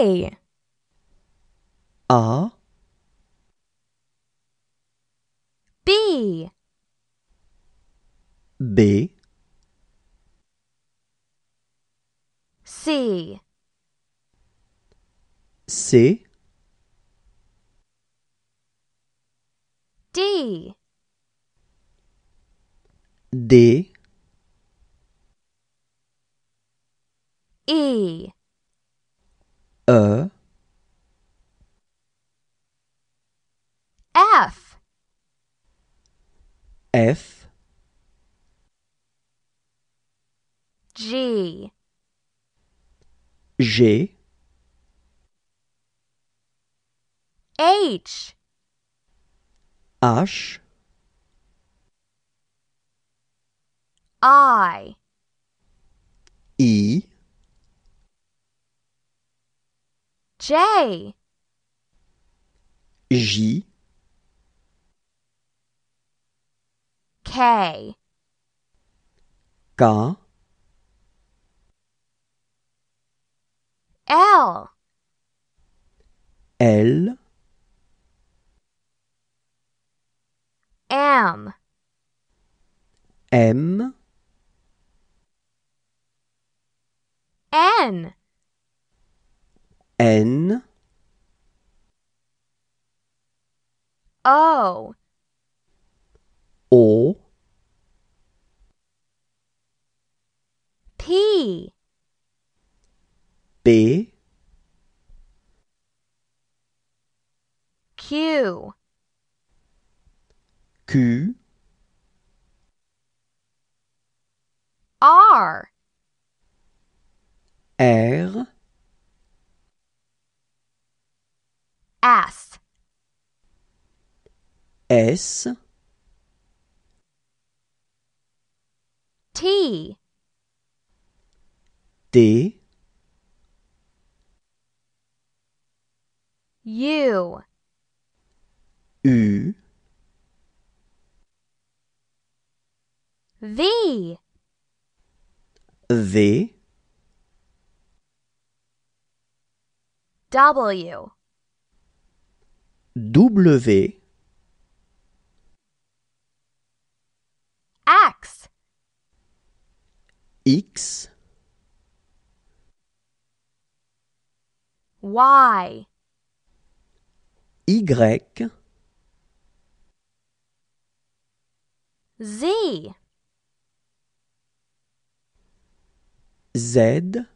A R B B C C D D E a F f G g H h I i J. J. K. K. L. L. M. M. N. N O O P B Q Q ass. S T D U U V V W W X, X Y Y Z Z